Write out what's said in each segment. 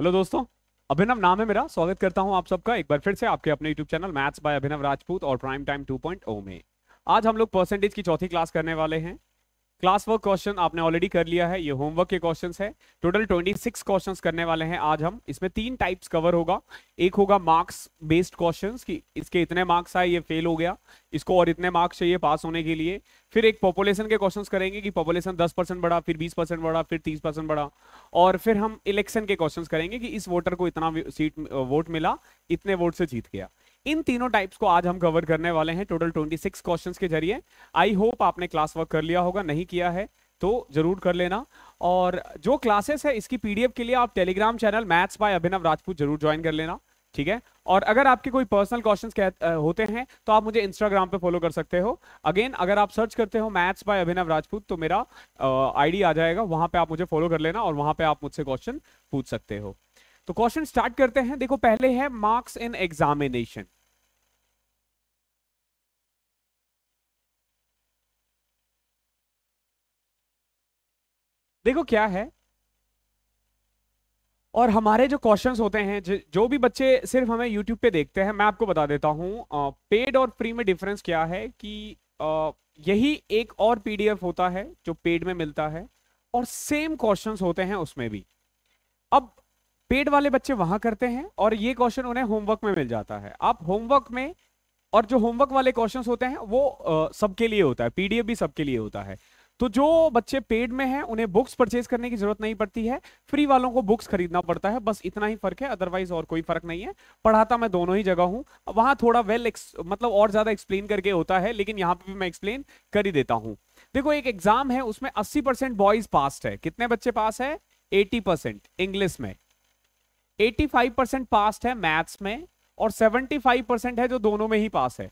Hello दोस्तों अभिनव नाम है मेरा स्वागत करता हूं आप सबका एक बार फिर से आपके अपने YouTube channel maths by Abhinav Rajput और प्राइम टाइम 2.0 में आज हम लोग परसेंटेज की चौथी क्लास करने वाले हैं क्लास वर्क क्वेश्चन आपने ऑलरेडी कर लिया है ये होमवर्क के क्वेश्चन है टोटल 26 क्वेश्चन करने वाले हैं आज हम इसमें तीन टाइप्स कवर होगा एक होगा मार्क्स बेस्ड क्वेश्चन कि इसके इतने मार्क्स आए ये फेल हो गया इसको और इतने मार्क्स चाहिए पास होने के लिए फिर एक पॉपुलेशन के क्वेश्चन करेंगे कि पॉपुलेशन दस परसेंट बढ़ा फिर बीस परसेंट बढ़ा फिर तीस परसेंट बढ़ा और फिर हम इलेक्शन के क्वेश्चन करेंगे कि इस वोटर को इतना सीट वोट मिला इतने वोट से जीत गया इन तीनों टाइप्स को आज हम कवर करने वाले हैं टोटल 26 क्वेश्चन के जरिए आई होप आपने क्लास वर्क कर लिया होगा नहीं किया है तो जरूर कर लेना और जो क्लासेस है इसकी पीडीएफ के लिए आप Telegram channel maths by Abhinav Rajput जरूर ज्वाइन कर लेना ठीक है और अगर आपके कोई पर्सनल क्वेश्चन होते हैं तो आप मुझे इंस्टाग्राम पे फॉलो कर सकते हो अगेन अगर आप सर्च करते हो मैथ्स बाय अभिनव राजपूत तो मेरा आईडी आ जाएगा वहां पे आप मुझे फॉलो कर लेना और वहां पे आप मुझसे क्वेश्चन पूछ सकते हो तो क्वेश्चन स्टार्ट करते हैं देखो पहले है मार्क्स इन एग्जामिनेशन देखो क्या है और हमारे जो क्वेश्चन होते हैं जो भी बच्चे सिर्फ हमें यूट्यूब पे देखते हैं मैं आपको बता देता हूं पेड और फ्री में डिफरेंस क्या है कि यही एक और पीडीएफ होता है जो पेड में मिलता है और सेम क्वेश्चन होते हैं उसमें भी अब पेड वाले बच्चे वहां करते हैं और ये क्वेश्चन उन्हें होमवर्क में मिल जाता है आप होमवर्क में और जो होमवर्क वाले क्वेश्चन होते हैं वो सबके लिए होता है पीडीएफ भी सबके लिए होता है तो जो बच्चे पेड में हैं उन्हें बुक्स परचेज करने की जरूरत नहीं पड़ती है फ्री वालों को बुक्स खरीदना पड़ता है बस इतना ही फर्क है अदरवाइज और कोई फर्क नहीं है पढ़ाता मैं दोनों ही जगह हूँ वहां थोड़ा वेल well, मतलब और ज्यादा एक्सप्लेन करके होता है लेकिन यहाँ पे भी मैं एक्सप्लेन कर ही देता हूँ देखो एक एग्जाम है उसमें अस्सी परसेंट बॉयज पास है कितने बच्चे पास है एटी परसेंट इंग्लिश में एटी फाइव परसेंट पास है मैथ्स में और सेवेंटी फाइव परसेंट है जो दोनों में ही पास है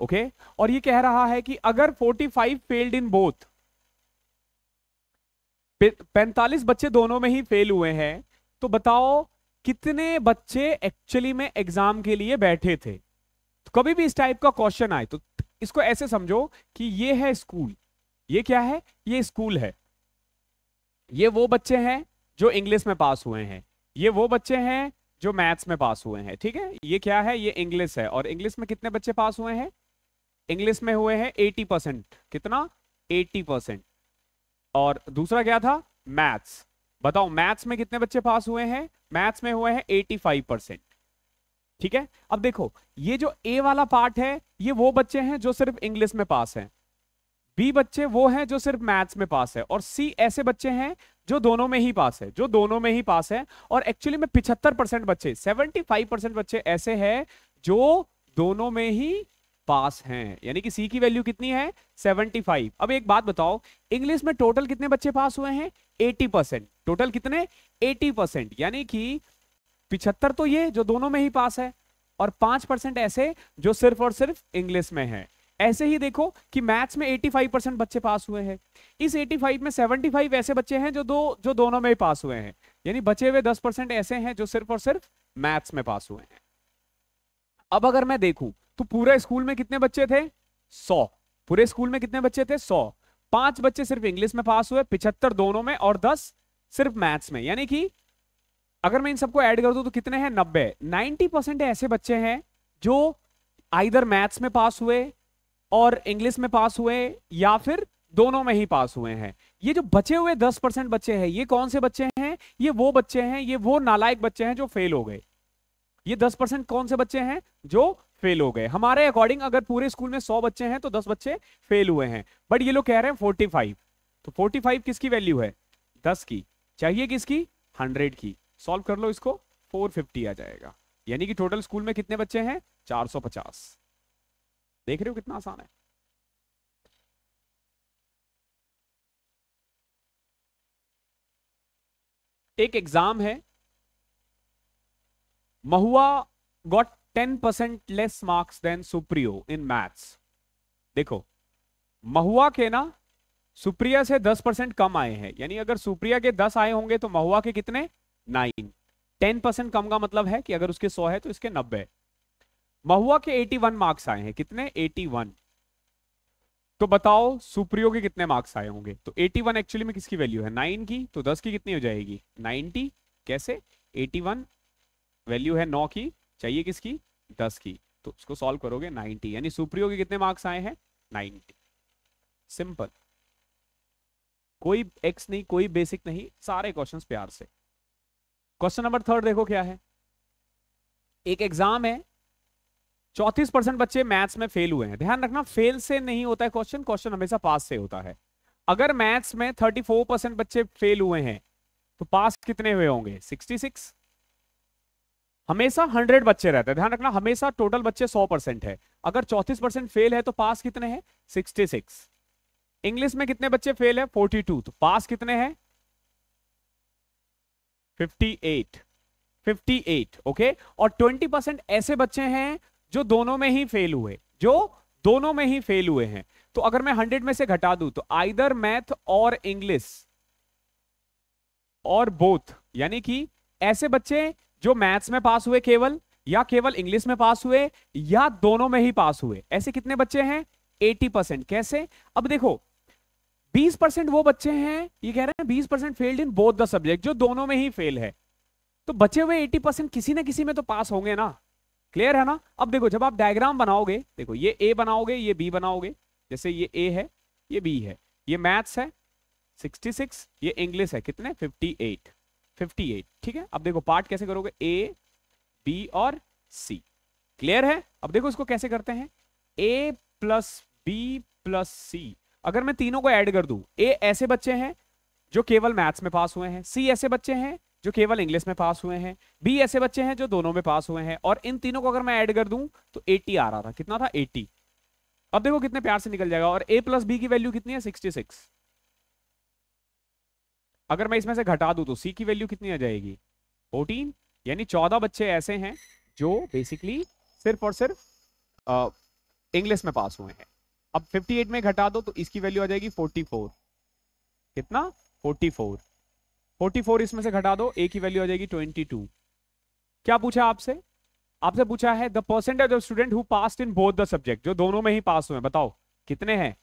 ओके okay? और ये कह रहा है कि अगर forty five failed in both पैंतालीस बच्चे दोनों में ही फेल हुए हैं तो बताओ कितने बच्चे एक्चुअली में एग्जाम के लिए बैठे थे तो कभी भी इस टाइप का क्वेश्चन आए तो इसको ऐसे समझो कि ये है स्कूल ये क्या है ये स्कूल है ये वो बच्चे हैं जो इंग्लिश में पास हुए हैं ये वो बच्चे हैं जो मैथ्स में पास हुए हैं ठीक है ये क्या है ये इंग्लिश है और इंग्लिश में कितने बच्चे पास हुए हैं इंग्लिश में हुए हैं 80 परसेंट कितना 80 परसेंट और दूसरा क्या था मैथ्स बताओ मैथ्स में कितने बच्चे पास हुए हैं मैथ्स में हुए हैं एटी फाइव परसेंट ठीक है अब देखो ये जो ए वाला पार्ट है ये वो बच्चे हैं जो सिर्फ इंग्लिश में पास हैं बी बच्चे वो हैं जो सिर्फ मैथ्स में पास है और सी ऐसे बच्चे हैं जो दोनों में ही पास है जो दोनों में ही पास है और एक्चुअली में पिछहत्तर परसेंट बच्चे सेवेंटी फाइव परसेंट बच्चे ऐसे हैं जो दोनों में ही पास हैं यानी कि सी की वैल्यू कितनी है 75 अब एक बात बताओ इंग्लिश में टोटल कितने बच्चे पास हुए हैं 80 परसेंट टोटल कितने 80 परसेंट यानी कि पिछहत्तर तो ये जो दोनों में ही पास है और पांच परसेंट ऐसे जो सिर्फ और सिर्फ इंग्लिश में है ऐसे ही देखो कि मैथ्स में 85 परसेंट बच्चे पास हुए हैं इस 85 में 75 ऐसे बच्चे हैं जो दो जो दोनों में ही पास हुए हैं यानी बचे हुए 10 परसेंट ऐसे हैं जो सिर्फ और सिर्फ मैथ्स में पास हुए हैं अब अगर मैं देखूं तो पूरे स्कूल में कितने बच्चे थे सौ पूरे स्कूल में कितने बच्चे थे सौ पांच बच्चे सिर्फ इंग्लिश में पास हुए पिछहत्तर दोनों में और दस सिर्फ मैथ्स में यानी कि अगर मैं इन सबको ऐड कर दूं तो कितने हैं नब्बे नाइनटी परसेंट ऐसे बच्चे हैं जो आइधर मैथ्स में पास हुए और इंग्लिश में पास हुए या फिर दोनों में ही पास हुए हैं ये जो बचे हुए दस परसेंट बच्चे हैं ये कौन से बच्चे हैं ये वो बच्चे हैं ये वो नालायक बच्चे हैं जो फेल हो गए ये दस परसेंट कौन से बच्चे हैं जो फेल हो गए हमारे अकॉर्डिंग अगर पूरे स्कूल में सौ बच्चे हैं तो दस बच्चे फेल हुए हैं बट ये लोग कह रहे हैं फोर्टी फाइव तो फोर्टी फाइव किसकी वैल्यू है दस की चाहिए किसकी हंड्रेड की सॉल्व कर लो इसको फोर फिफ्टी आ जाएगा यानी कि टोटल स्कूल में कितने बच्चे हैं चार सौ पचास देख रहे हो कितना आसान है एक एग्जाम है Mahua got ten percent less marks than Supriyo in maths देखो महुआ के ना सुप्रिया से दस परसेंट कम आए हैं यानी अगर सुप्रिया के दस आए होंगे तो महुआ के कितने नाइन टेन परसेंट कम का मतलब है कि अगर उसके सौ है तो इसके नब्बे महुआ के एटी वन मार्क्स आए हैं कितने एटी वन तो बताओ सुप्रियो के कितने मार्क्स आए होंगे तो 81 एक्चुअली में किसकी वैल्यू है 9 की तो 10 की कितनी हो जाएगी 90 कैसे 81 वैल्यू है नौ की चाहिए किसकी दस की तो उसको सॉल्व करोगे नाइनटी यानी सुप्रियो के कितने मार्क्स आए हैं नाइनटी सिंपल कोई एक्स नहीं कोई बेसिक नहीं सारे क्वेश्चंस प्यार से क्वेश्चन नंबर थर्ड देखो क्या है एक एग्जाम है चौतीस परसेंट बच्चे मैथ्स में फेल हुए हैं ध्यान रखना फेल से नहीं होता है क्वेश्चन क्वेश्चन हमेशा पास से होता है अगर मैथ्स में थर्टी फोर परसेंट बच्चे फेल हुए हैं तो पास कितने हुए होंगे सिक्सटी सिक्स हमेशा हंड्रेड बच्चे रहते हैं ध्यान रखना हमेशा टोटल बच्चे सौ परसेंट है अगर चौतीस परसेंट फेल है तो पास कितने हैं सिक्सटी सिक्स इंग्लिश में कितने बच्चे फेल है फोर्टी टू तो पास कितने हैं fifty eight fifty eight okay और ट्वेंटी परसेंट ऐसे बच्चे हैं जो दोनों में ही फेल हुए जो दोनों में ही फेल हुए हैं तो अगर मैं हंड्रेड में से घटा दू तो आइदर मैथ और इंग्लिश और बोथ यानी कि ऐसे बच्चे जो मैथ्स में पास हुए केवल या केवल इंग्लिश में पास हुए या दोनों में ही पास हुए ऐसे कितने बच्चे हैं एटी परसेंट कैसे अब देखो 20 परसेंट वो बच्चे हैं ये कह रहे हैं 20 percent failed in both the subject जो दोनों में ही फेल है तो बचे हुए 80 परसेंट किसी ना किसी में तो पास होंगे ना क्लियर है ना अब देखो जब आप डायग्राम बनाओगे देखो ये ए बनाओगे ये बी बनाओगे जैसे ये ए है ये बी है ये मैथ्स है 66 ये इंग्लिश है कितने 58 58 ठीक है अब देखो पार्ट कैसे करोगे ए बी और सी क्लियर है अब देखो इसको कैसे करते हैं A plus B plus C अगर मैं तीनों को ऐड कर दूं ए ऐसे बच्चे हैं जो केवल मैथ्स में पास हुए हैं सी ऐसे बच्चे हैं जो केवल इंग्लिश में पास हुए हैं बी ऐसे बच्चे हैं जो दोनों में पास हुए हैं और इन तीनों को अगर मैं ऐड कर दूं तो 80 आ रहा था कितना था 80 अब देखो कितने प्यार से निकल जाएगा और ए प्लस बी की वैल्यू कितनी है 66 अगर मैं इसमें से घटा दूं तो सी की वैल्यू कितनी आ जाएगी फोर्टीन यानी चौदह बच्चे ऐसे हैं जो बेसिकली सिर्फ और सिर्फ इंग्लिश में पास हुए हैं अब 58 में घटा दो तो इसकी वैल्यू आ जाएगी 44 कितना 44 44 इसमें से घटा दो ए की वैल्यू आ जाएगी 22 क्या पूछा आपसे आपसे पूछा है the percentage of student who pass in both the subject जो दोनों में ही पास हुए बताओ कितने हैं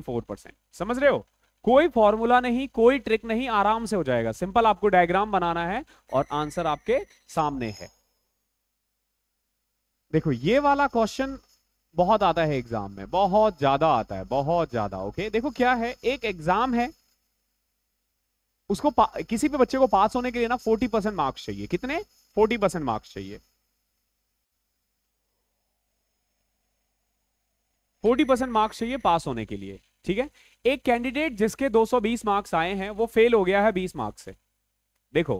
फोर परसेंट समझ रहे हो कोई फॉर्मूला नहीं कोई ट्रिक नहीं आराम से हो जाएगा सिंपल आपको डायग्राम बनाना है और आंसर आपके सामने है देखो ये वाला क्वेश्चन बहुत आता है एग्जाम में बहुत ज्यादा आता है बहुत ज्यादा ओके देखो क्या है एक एग्जाम है उसको किसी भी बच्चे को पास होने के लिए ना 40 परसेंट मार्क्स चाहिए कितने 40 परसेंट मार्क्स चाहिए 40 परसेंट मार्क्स चाहिए पास होने के लिए ठीक है एक कैंडिडेट जिसके 220 मार्क्स आए हैं वो फेल हो गया है 20 मार्क्स से देखो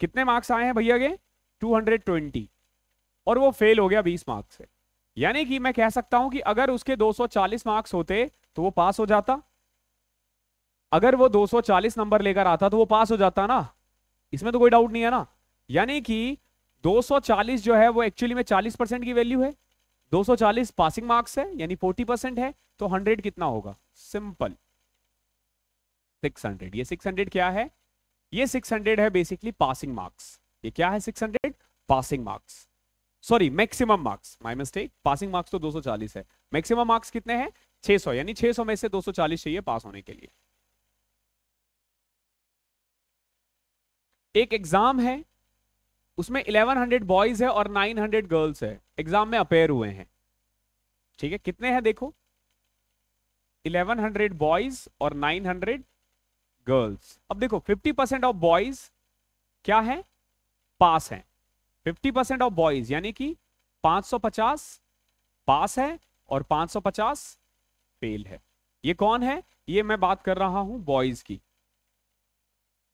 कितने मार्क्स आए हैं भैया के 220 और वो फेल हो गया 20 मार्क्स से यानी कि मैं कह सकता हूं कि अगर उसके 240 मार्क्स होते तो वो पास हो जाता अगर वो 240 नंबर लेकर आता तो वो पास हो जाता ना इसमें तो कोई डाउट नहीं है ना यानी कि दो जो है वो एक्चुअली में चालीस परसेंट की वैल्यू है 240 पासिंग मार्क्स है यानी 40 परसेंट है तो 100 कितना होगा सिंपल 600 ये 600 क्या है ये 600 है बेसिकली पासिंग मार्क्स ये क्या है 600 passing marks sorry maximum marks my mistake passing marks तो 240 है मैक्सिमम मार्क्स कितने हैं 600 यानी 600 में से 240 चाहिए पास होने के लिए एक एग्जाम है उसमें 1100 बॉयज है और 900 गर्ल्स है एग्जाम में अपेयर हुए हैं ठीक है कितने हैं देखो 1100 बॉयज और 900 गर्ल्स अब देखो 50 परसेंट ऑफ बॉयज क्या है पास है 50 परसेंट ऑफ बॉयज यानी कि 550 पास है और 550 फेल है ये कौन है ये मैं बात कर रहा हूं बॉयज की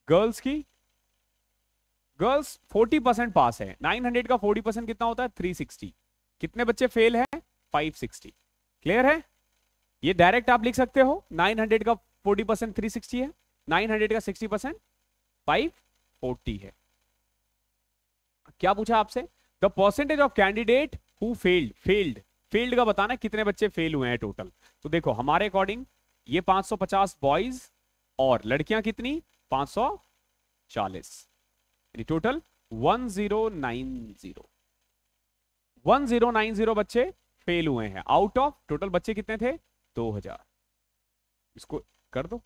गर्ल्स की गर्ल्स 40 परसेंट पास है 900 का 40 परसेंट कितना होता है 360 कितने बच्चे फेल हैं 560 क्लियर है ये डायरेक्ट आप लिख सकते हो 900 का 40 परसेंट थ्री है 900 का 60 परसेंट फाइव है क्या पूछा आपसे the percentage of candidate who failed failed failed का बताना कितने बच्चे फेल हुए हैं टोटल तो देखो हमारे अकॉर्डिंग ये 550 बॉयज और लड़कियां कितनी 540 यानी टोटल 1090 1090 बच्चे फेल हुए हैं आउट ऑफ टोटल बच्चे कितने थे दो हजार इसको कर दो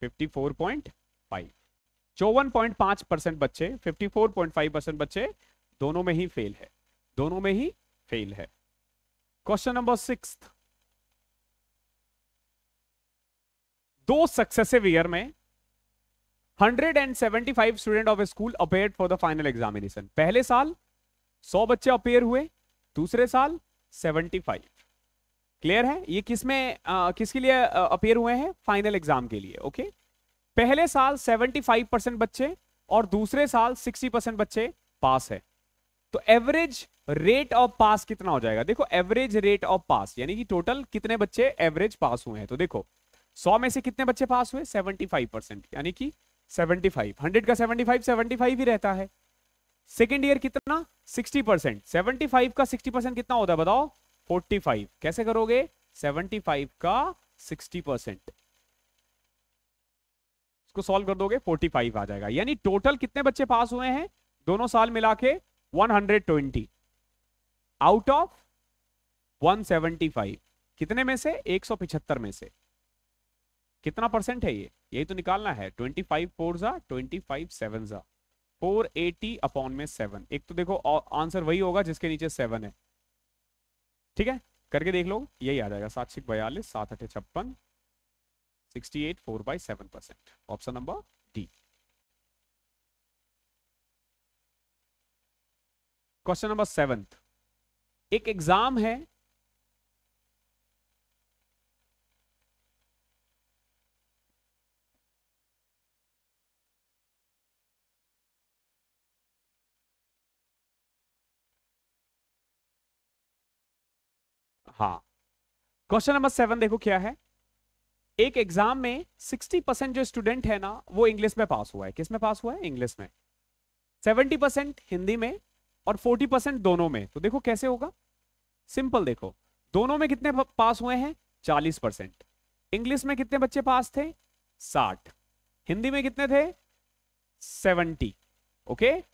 फिफ्टी फोर पॉइंट फाइव चौवन पॉइंट पांच परसेंट बच्चे fifty four point five percent बच्चे दोनों में ही फेल है दोनों में ही फेल है क्वेश्चन नंबर सिक्स दो सक्सेसिव ईयर में 175 student of school appear for the final examination पहले साल 100 बच्चे अपेयर हुए दूसरे साल 75 क्लियर है ये किस में किसके लिए अपेयर हुए हैं फाइनल एग्जाम के लिए ओके पहले साल 75 परसेंट बच्चे और दूसरे साल 60 परसेंट बच्चे पास है तो एवरेज रेट ऑफ पास कितना हो जाएगा देखो एवरेज रेट ऑफ पास यानी कि टोटल कितने बच्चे एवरेज पास हुए हैं तो देखो 100 में से कितने बच्चे पास हुए 75 परसेंट यानी कि सेवेंटी फाइव हंड्रेड का सेवेंटी फाइव सेवेंटी फाइव ही रहता है सेकेंड ईयर कितना सिक्सटी परसेंट सेवेंटी फाइव का सिक्सटी परसेंट कितना होता है बताओ फोर्टी फाइव कैसे करोगे सेवेंटी फाइव का सिक्सटी परसेंट इसको सॉल्व कर दोगे फोर्टी फाइव आ जाएगा यानी टोटल कितने बच्चे पास हुए हैं दोनों साल मिला के one hundred twenty out of one seventy five कितने में से एक सौ पिछहत्तर में से कितना परसेंट है ये यही तो निकालना है ट्वेंटी फाइव फोर जा ट्वेंटी फाइव सेवन जा फोर एटी अपॉन में सेवन एक तो देखो आंसर वही होगा जिसके नीचे सेवन है ठीक है करके देख लो यही आ जाएगा सात छिक बयालीस सात अठे छप्पन sixty eight four by seven percent option number D question number seven एक एग्जाम है हा क्वेश्चन नंबर सेवन देखो क्या है एक एग्जाम में सिक्सटी परसेंट जो स्टूडेंट है ना वो इंग्लिश में पास हुआ है किस में पास हुआ है इंग्लिश में सेवेंटी परसेंट हिंदी में और फोर्टी परसेंट दोनों में तो देखो कैसे होगा सिंपल देखो दोनों में कितने पास हुए हैं चालीस परसेंट इंग्लिश में कितने बच्चे पास थे साठ हिंदी में कितने थे सेवेंटी ओके okay?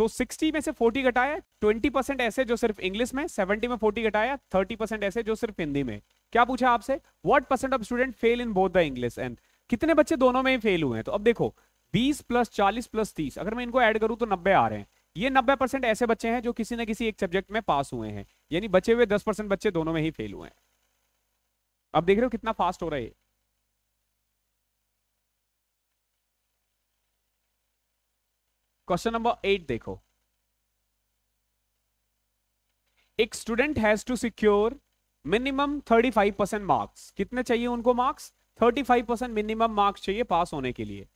तो 60 में से 40 घटाया 20 परसेंट ऐसे जो सिर्फ इंग्लिश में 70 में 40 घटाया 30 परसेंट ऐसे जो सिर्फ हिंदी में क्या पूछा आपसे what percent of student fail in both the English and कितने बच्चे दोनों में ही फेल हुए हैं तो अब देखो 20 प्लस चालीस प्लस तीस अगर मैं इनको ऐड करूं तो 90 आ रहे हैं ये 90 परसेंट ऐसे बच्चे हैं जो किसी ना किसी एक सब्जेक्ट में पास हुए हैं यानी बचे हुए दस बच्चे दोनों में ही फेल हुए हैं अब देख रहे हो कितना फास्ट हो रहा है क्वेश्चन नंबर एट देखो एक student has to secure minimum 35 percent marks कितने चाहिए उनको मार्क्स 35 परसेंट मिनिमम मार्क्स चाहिए पास होने के लिए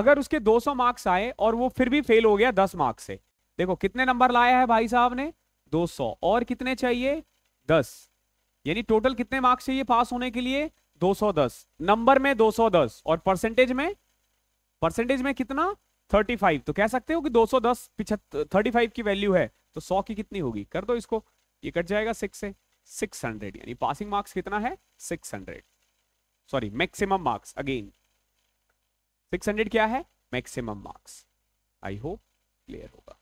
अगर उसके 200 मार्क्स आए और वो फिर भी फेल हो गया 10 मार्क्स से देखो कितने नंबर लाया है भाई साहब ने 200 और कितने चाहिए 10 यानी टोटल कितने मार्क्स चाहिए पास होने के लिए 210 नंबर में 210 और परसेंटेज में परसेंटेज में कितना 35 तो कह सकते हो कि 210 पिछहत्तर की वैल्यू है तो 100 की कितनी होगी कर दो इसको ये कट जाएगा 6 से 600 यानी पासिंग मार्क्स कितना है 600 सॉरी मैक्सिमम मार्क्स अगेन 600 क्या है maximum marks I hope clear होगा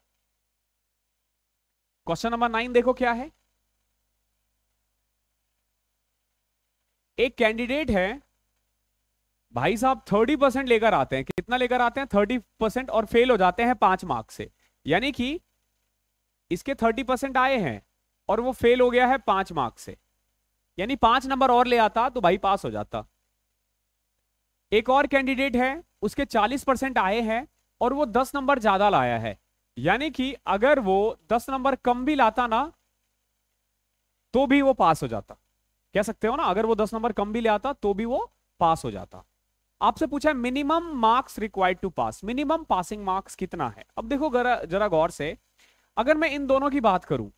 क्वेश्चन नंबर नाइन देखो क्या है एक कैंडिडेट है भाई साहब थर्टी परसेंट लेकर आते हैं कितना लेकर आते हैं थर्टी परसेंट और फेल हो जाते हैं पांच मार्क्स से यानी कि इसके थर्टी परसेंट आए हैं और वो फेल हो गया है पांच मार्क्स से यानी पांच नंबर और ले आता तो भाई पास हो जाता एक और कैंडिडेट है उसके चालीस परसेंट आए हैं और वो दस नंबर ज्यादा लाया है यानी कि अगर वो दस नंबर कम भी लाता ना तो भी वो पास हो जाता कह सकते हो ना अगर वो दस नंबर कम भी ले आता तो भी वो पास हो जाता आपसे पूछा है minimum marks required to pass minimum passing marks कितना है अब देखो जरा गौर से अगर मैं इन दोनों की बात करूं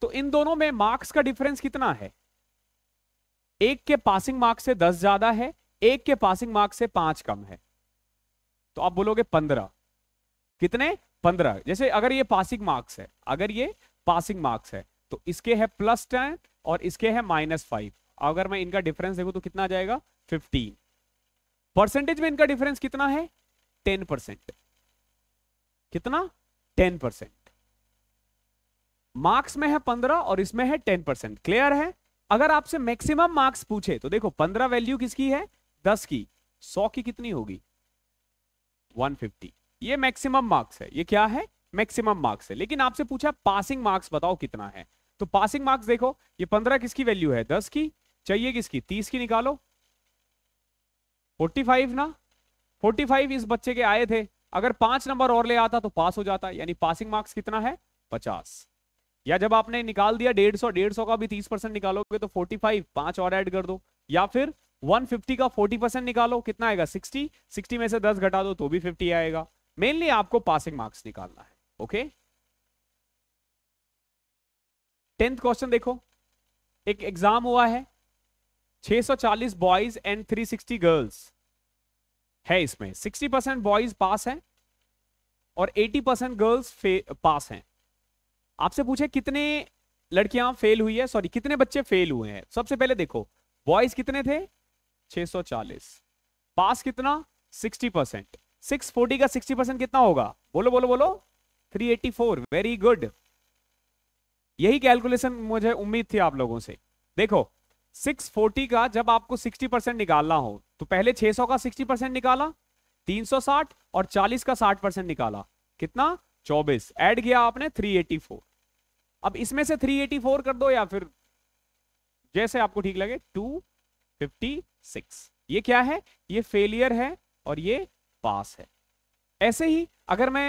तो इन दोनों में मार्क्स का डिफरेंस कितना है एक के पासिंग मार्क्स से दस ज्यादा है एक के पासिंग मार्क्स से पांच कम है तो आप बोलोगे पंद्रह कितने पंद्रह जैसे अगर ये पासिंग मार्क्स है अगर ये पासिंग मार्क्स है तो इसके है प्लस टेन और इसके है माइनस फाइव अगर मैं इनका डिफरेंस देखू तो कितना जाएगा फिफ्टीन परसेंटेज में इनका डिफरेंस कितना है टेन परसेंट कितना टेन परसेंट मार्क्स में है पंद्रह और इसमें है टेन परसेंट क्लियर है अगर आपसे मैक्सिमम मार्क्स पूछे तो देखो पंद्रह वैल्यू किसकी है दस की सौ की कितनी होगी वन फिफ्टी ये मैक्सिमम मार्क्स है ये क्या है मैक्सिमम मार्क्स है लेकिन आपसे पूछा पासिंग मार्क्स बताओ कितना है तो पासिंग मार्क्स देखो ये पंद्रह किसकी वैल्यू है दस की चाहिए किसकी तीस की निकालो 45 ना 45 इस बच्चे के आए थे अगर पांच नंबर और ले आता तो पास हो जाता यानी पासिंग मार्क्स कितना है 50 या जब आपने निकाल दिया 150 150 का भी 30 परसेंट निकालोगे तो 45 पांच और ऐड कर दो या फिर 150 का 40 परसेंट निकालो कितना आएगा 60 60 में से 10 घटा दो तो भी 50 आएगा मेनली आपको पासिंग मार्क्स निकालना है ओके टेंथ क्वेश्चन देखो एक एग्जाम हुआ है 640 बॉयज एंड 360 गर्ल्स है इसमें 60 परसेंट बॉयज पास हैं और 80 परसेंट गर्ल्स पास हैं आपसे पूछे कितने लड़कियां फेल हुई है सॉरी कितने बच्चे फेल हुए हैं सबसे पहले देखो बॉयज कितने थे 640 पास कितना 60 परसेंट सिक्स का 60 परसेंट कितना होगा बोलो बोलो बोलो 384 वेरी गुड यही कैलकुलेशन मुझे उम्मीद थी आप लोगों से देखो 640 का जब आपको 60 परसेंट निकालना हो तो पहले 600 का 60 परसेंट निकाला 360 और 40 का 60 परसेंट निकाला कितना 24 ऐड किया आपने 384 अब इसमें से 384 कर दो या फिर जैसे आपको ठीक लगे 256 ये क्या है ये फेलियर है और ये पास है ऐसे ही अगर मैं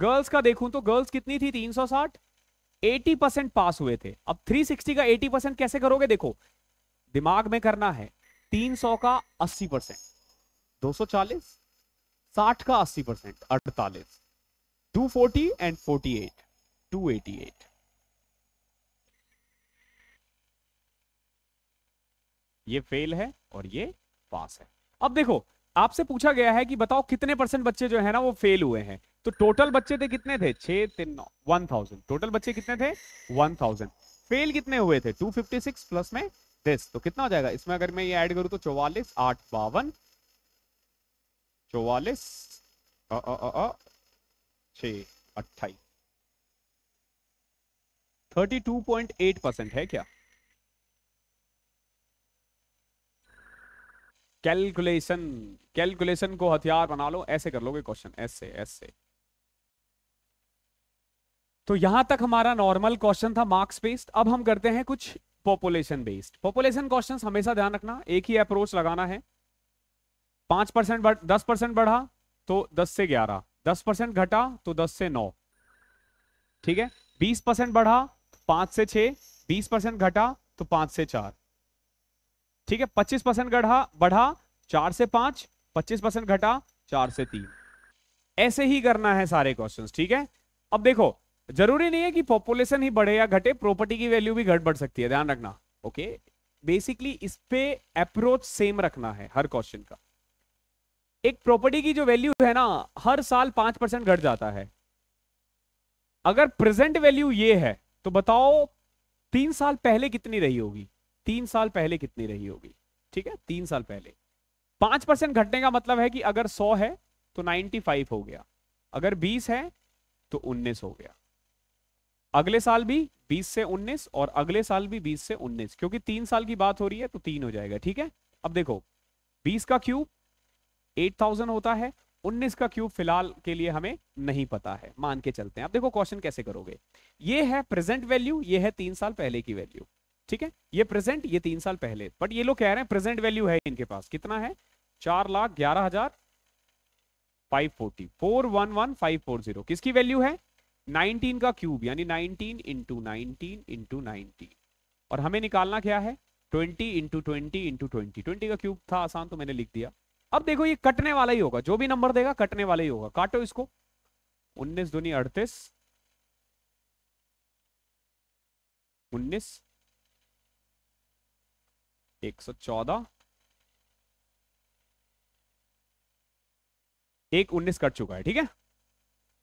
गर्ल्स का देखूं तो गर्ल्स कितनी थी 360 80 परसेंट पास हुए थे अब 360 का 80 परसेंट कैसे करोगे देखो दिमाग में करना है 300 का 80 परसेंट दो साठ का 80 परसेंट अड़तालीस to forty and forty eight to eighty eight ये फेल है और ये पास है अब देखो आपसे पूछा गया है कि बताओ कितने परसेंट बच्चे जो है ना वो फेल हुए हैं तो टोटल बच्चे थे कितने थे छह तीन नौ वन थाउजेंड टोटल बच्चे कितने थे वन थाउजेंड फेल कितने हुए थे टू फिफ्टी सिक्स प्लस में दिस तो कितना हो जाएगा इसमें अगर मैं ये ऐड करूं तो चौवालीस आठ बावन चौवालीस छ अट्ठाईस thirty two point eight percent है क्या कैलकुलेशन कैलकुलेशन को हथियार बना लो ऐसे कर लोगे क्वेश्चन ऐसे ऐसे तो यहां तक हमारा नॉर्मल क्वेश्चन था मार्क्स बेस्ड अब हम करते हैं कुछ पॉपुलेशन बेस्ड पॉपुलेशन क्वेश्चन हमेशा ध्यान रखना एक ही अप्रोच लगाना है पांच परसेंट दस परसेंट बढ़ा तो दस से ग्यारह दस परसेंट घटा तो दस से नौ ठीक है बीस परसेंट बढ़ा पांच से छ बीस परसेंट घटा तो पांच से चार ठीक है पच्चीस परसेंट गढ़ा बढ़ा चार से पांच पच्चीस परसेंट घटा चार से तीन ऐसे ही करना है सारे क्वेश्चंस ठीक है अब देखो जरूरी नहीं है कि पॉपुलेशन ही बढ़े या घटे प्रॉपर्टी की वैल्यू भी घट बढ़ सकती है ध्यान रखना ओके बेसिकली इस पे अप्रोच सेम रखना है हर क्वेश्चन का एक प्रॉपर्टी की जो वैल्यू है ना हर साल पांच परसेंट घट जाता है अगर प्रेजेंट वैल्यू ये है तो बताओ तीन साल पहले कितनी रही होगी तीन साल पहले कितनी रही होगी ठीक है तीन साल पहले पांच परसेंट घटने का मतलब है कि अगर सौ है तो नाइनटी फाइव हो गया अगर बीस है तो उन्नीस हो गया अगले साल भी 20 से 19 और अगले साल भी 20 से 19 क्योंकि तीन साल की बात हो रही है तो तीन हो जाएगा ठीक है अब देखो 20 का क्यूब 8000 होता है 19 का क्यूब फिलहाल के लिए हमें नहीं पता है मान के चलते हैं अब देखो क्वेश्चन कैसे करोगे ये है प्रेजेंट वैल्यू ये है तीन साल पहले की वैल्यू ठीक है ये प्रेजेंट ये तीन साल पहले बट ये लोग कह रहे हैं प्रेजेंट वैल्यू है इनके पास कितना है चार लाख ग्यारह हजार five forty four one one five four zero किसकी वैल्यू है 19 का क्यूब यानी 19 इंटू नाइनटीन इंटू और हमें निकालना क्या है 20 into twenty into twenty twenty का क्यूब था आसान तो मैंने लिख दिया अब देखो ये कटने वाला ही होगा जो भी नंबर देगा कटने वाला ही होगा काटो इसको उन्नीस दुनी अड़तीस उन्नीस एक सौ चौदह एक उन्नीस कट चुका है ठीक है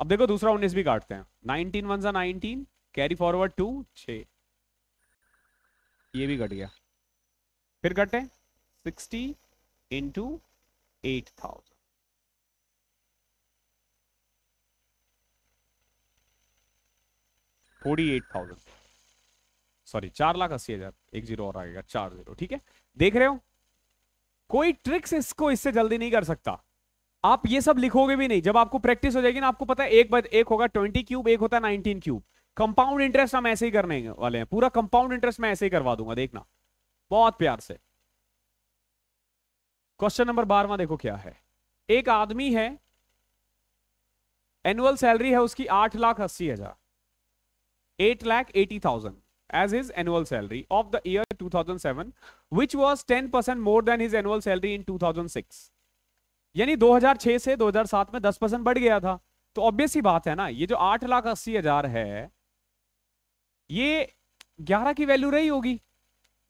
अब देखो दूसरा उन्नीस भी काटते हैं नाइनटीन वन सा नाइनटीन कैरी फॉरवर्ड टू छ ये भी कट गया फिर कटे sixty into eight thousand forty eight thousand sorry चार लाख अस्सी हजार एक जीरो और आएगा चार जीरो ठीक है देख रहे हो कोई ट्रिक्स इसको इससे जल्दी नहीं कर सकता आप ये सब लिखोगे भी नहीं जब आपको प्रैक्टिस हो जाएगी ना आपको पता है एक बद, एक होगा ट्वेंटी क्यूब एक होता है नाइनटीन क्यूब कंपाउंड इंटरेस्ट हम ऐसे ही करने वाले हैं पूरा कंपाउंड इंटरेस्ट मैं ऐसे ही करवा दूंगा देखना बहुत प्यार से क्वेश्चन नंबर बारवा देखो क्या है एक आदमी है एनुअल सैलरी है उसकी आठ लाख अस्सी हजार eight lakh eighty thousand as annual salary of the year two thousand seven which was ten percent more than his annual salary in two thousand six यानी 2006 से 2007 में 10 परसेंट बढ़ गया था तो ऑब्वियस ही बात है ना ये जो आठ लाख अस्सी हजार है ये 11 की वैल्यू रही होगी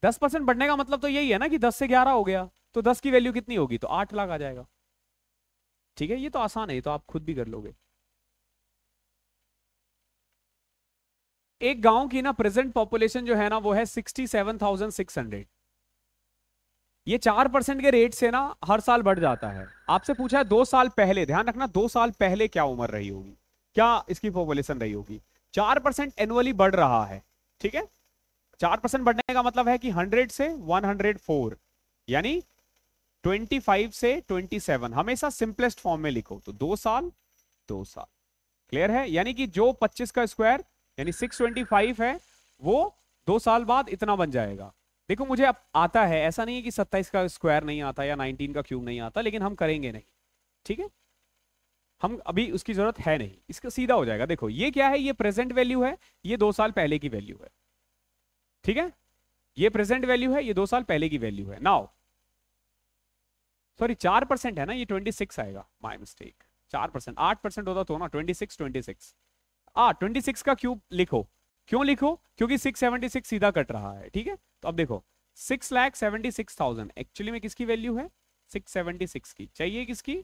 10 परसेंट बढ़ने का मतलब तो यही है ना कि 10 से 11 हो गया तो 10 की वैल्यू कितनी होगी तो आठ लाख आ जाएगा ठीक है ये तो आसान है ये तो आप खुद भी कर लोगे एक गांव की ना प्रेजेंट पॉपुलेशन जो है ना वो है सिक्सटी ये चार परसेंट के रेट से ना हर साल बढ़ जाता है आपसे पूछा है दो साल पहले ध्यान रखना दो साल पहले क्या उम्र रही होगी क्या इसकी पॉपुलेशन रही होगी चार परसेंट एनुअली बढ़ रहा है ठीक है चार परसेंट बढ़ने का मतलब है कि हंड्रेड से वन हंड्रेड फोर यानी ट्वेंटी फाइव से ट्वेंटी सेवन हमेशा सिंपलेस्ट फॉर्म में लिखो तो दो साल दो साल क्लियर है यानी कि जो पच्चीस का स्क्वायर यानी सिक्स ट्वेंटी फाइव है वो दो साल बाद इतना बन जाएगा देखो मुझे अब आता है ऐसा नहीं है कि सत्ताईस का स्क्वायर नहीं आता या नाइनटीन का क्यूब नहीं आता लेकिन हम करेंगे नहीं ठीक है हम अभी उसकी जरूरत है नहीं इसका सीधा हो जाएगा देखो ये क्या है ये प्रेजेंट वैल्यू है ये दो साल पहले की वैल्यू है ठीक है ये प्रेजेंट वैल्यू है ये दो साल पहले की वैल्यू है नाउ सॉरी चार परसेंट है ना ये ट्वेंटी सिक्स आएगा माई मिस्टेक चार परसेंट आठ परसेंट होता तो ना ट्वेंटी सिक्स ट्वेंटी सिक्स आ ट्वेंटी सिक्स का क्यूब लिखो क्यों लिखो क्योंकि 676 सीधा कट रहा है ठीक है तो अब देखो six lakh seventy six thousand actually में किसकी वैल्यू है सिक्स सेवेंटी सिक्स की चाहिए किसकी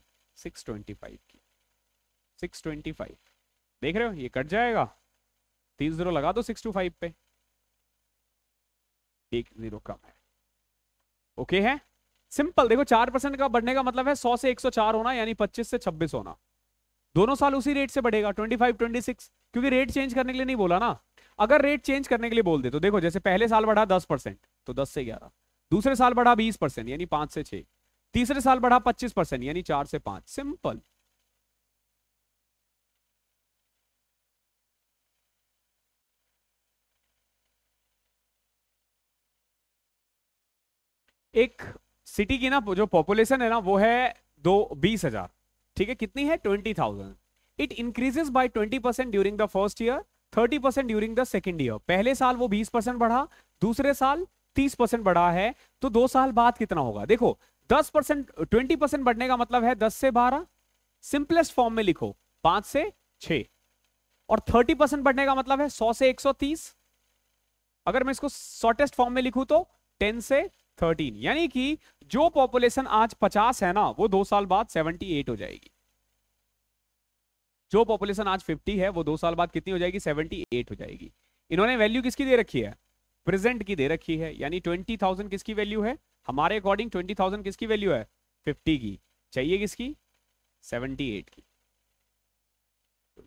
सिक्स ट्वेंटी फाइव की सिक्स ट्वेंटी फाइव देख रहे हो ये कट जाएगा तीन जीरो लगा दो सिक्स टू फाइव पे एक जीरो कम है ओके है सिंपल देखो चार परसेंट का बढ़ने का मतलब है सौ से एक सौ चार होना यानी पच्चीस से छब्बीस होना दोनों साल उसी रेट से बढ़ेगा 25, 26 क्योंकि रेट चेंज करने के लिए नहीं बोला ना अगर रेट चेंज करने के लिए बोल दे तो देखो जैसे पहले साल बढ़ा दस परसेंट तो दस से ग्यारह दूसरे साल बढ़ा बीस परसेंट यानी पांच से छह तीसरे साल बढ़ा पच्चीस परसेंट यानी चार से पांच सिंपल एक सिटी की ना जो पॉपुलेशन है ना वो है दो बीस हजार ठीक है कितनी है twenty thousand it increases by twenty percent during the first year thirty percent during the second year पहले साल वो बीस परसेंट बढ़ा दूसरे साल तीस परसेंट बढ़ा है तो दो साल बाद कितना होगा देखो दस परसेंट ट्वेंटी परसेंट बढ़ने का मतलब है दस से बारह सिंपलेस्ट फॉर्म में लिखो पांच से छ और थर्टी परसेंट बढ़ने का मतलब है सौ से एक सौ तीस अगर मैं इसको शॉर्टेस्ट फॉर्म में लिखू तो टेन से थर्टीन यानी कि जो पॉपुलेशन आज 50 है ना वो दो साल बाद 78 हो जाएगी जो पॉपुलेशन आज 50 है वो दो साल बाद कितनी हो जाएगी 78 हो जाएगी इन्होंने वैल्यू किसकी दे रखी है प्रेजेंट की दे रखी है यानी 20,000 किसकी वैल्यू है हमारे अकॉर्डिंग 20,000 किसकी वैल्यू है 50 की चाहिए किसकी 78 की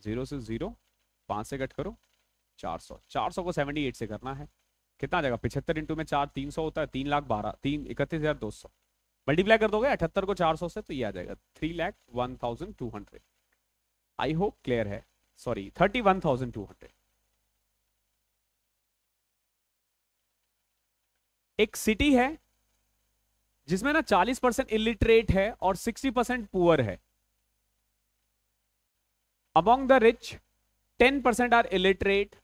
जीरो तो से जीरो पांच से कट करो 400 400 को 78 से करना है कितना आ जाएगा पिछहत्तर इंटू में चार तीन सौ होता है तीन लाख बारह तीन इकतीस हजार दो सौ मल्टीप्लाई कर दोगे अठहत्तर को चार सौ से तो ये आ जाएगा three lakh one thousand two hundred I hope clear है sorry thirty one thousand two hundred एक सिटी है जिसमें ना चालीस परसेंट इलिटरेट है और सिक्सटी परसेंट पुअर है among the rich ten percent are illiterate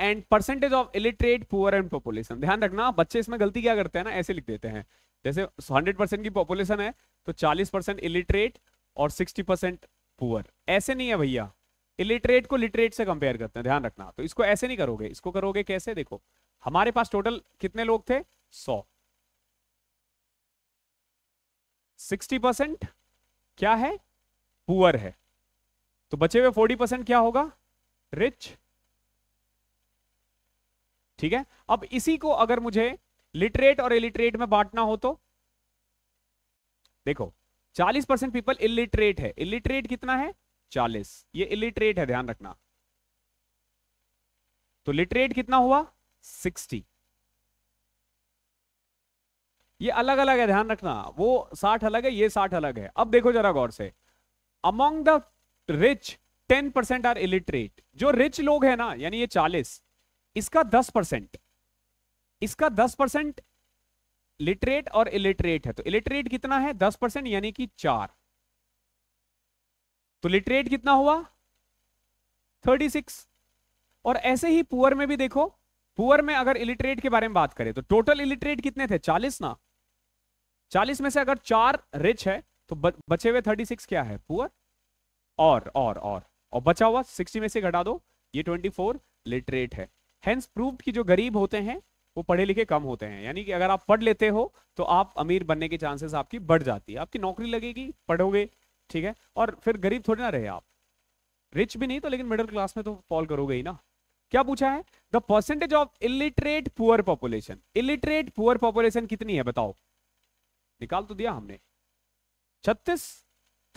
and percentage of illiterate poor and population ध्यान रखना बच्चे इसमें गलती क्या करते हैं ना ऐसे लिख देते हैं जैसे हंड्रेड परसेंट की पॉपुलेशन है तो चालीस परसेंट इलिटरेट और सिक्सटी परसेंट पुअर ऐसे नहीं है भैया इलिटरेट को लिटरेट से कंपेयर करते हैं ध्यान रखना तो इसको ऐसे नहीं करोगे इसको करोगे कैसे देखो हमारे पास टोटल कितने लोग थे सौ सिक्सटी परसेंट क्या है पुअर है तो बचे हुए फोर्टी परसेंट क्या होगा रिच ठीक है अब इसी को अगर मुझे लिटरेट और इलिटरेट में बांटना हो तो देखो 40 परसेंट पीपल इलिटरेट है इलिटरेट कितना है 40 ये इलिटरेट है ध्यान रखना तो लिटरेट कितना हुआ 60 ये अलग अलग है ध्यान रखना वो 60 अलग है ये 60 अलग है अब देखो जरा गौर से among the rich 10 percent are illiterate जो रिच लोग हैं ना यानी ये इसका दस परसेंट इसका दस परसेंट लिटरेट और इलिटरेट है तो इलिटरेट कितना है दस परसेंट यानी कि चार तो लिटरेट कितना हुआ थर्टी सिक्स और ऐसे ही पुअर में भी देखो पुअर में अगर इलिटरेट के बारे में बात करें तो टोटल इलिटरेट कितने थे चालीस ना चालीस में से अगर चार रिच है तो बचे हुए थर्टी सिक्स क्या है पुअर और और और और बचा हुआ सिक्सटी में से घटा दो ये ट्वेंटी फोर लिटरेट है हैंस प्रूव कि जो गरीब होते हैं वो पढ़े लिखे कम होते हैं यानी कि अगर आप पढ़ लेते हो तो आप अमीर बनने के चांसेस आपकी बढ़ जाती है आपकी नौकरी लगेगी पढ़ोगे ठीक है और फिर गरीब थोड़े ना रहे आप रिच भी नहीं तो लेकिन मिडिल क्लास में तो फॉल करोगे ही ना क्या पूछा है the percentage of illiterate poor population illiterate poor population कितनी है बताओ निकाल तो दिया हमने छत्तीस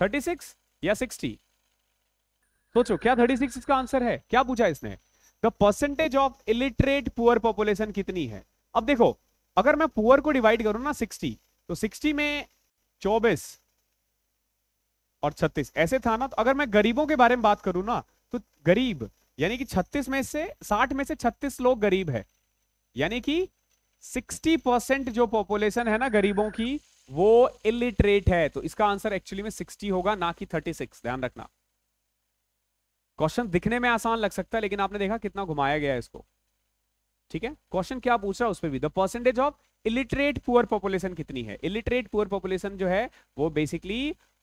थर्टी सिक्स या सिक्सटी सोचो क्या थर्टी सिक्स इसका आंसर है क्या पूछा इसने the percentage of illiterate poor population कितनी है अब देखो अगर मैं पुअर को डिवाइड करूं ना 60 तो 60 में 24 और 36 ऐसे था ना तो अगर मैं गरीबों के बारे में बात करूं ना तो गरीब यानी कि 36 में से 60 में से 36 लोग गरीब है यानी कि 60 परसेंट जो पॉपुलेशन है ना गरीबों की वो इलिटरेट है तो इसका आंसर एक्चुअली में 60 होगा ना कि 36 ध्यान रखना क्वेश्चन दिखने में आसान लग सकता है लेकिन आपने देखा कितना घुमाया गया इसको ठीक है क्वेश्चन क्या पूछ रहा है उस पर भी the percentage of illiterate poor population कितनी है इलिटरेट पुअर पॉपुलेशन जो है वो बेसिकली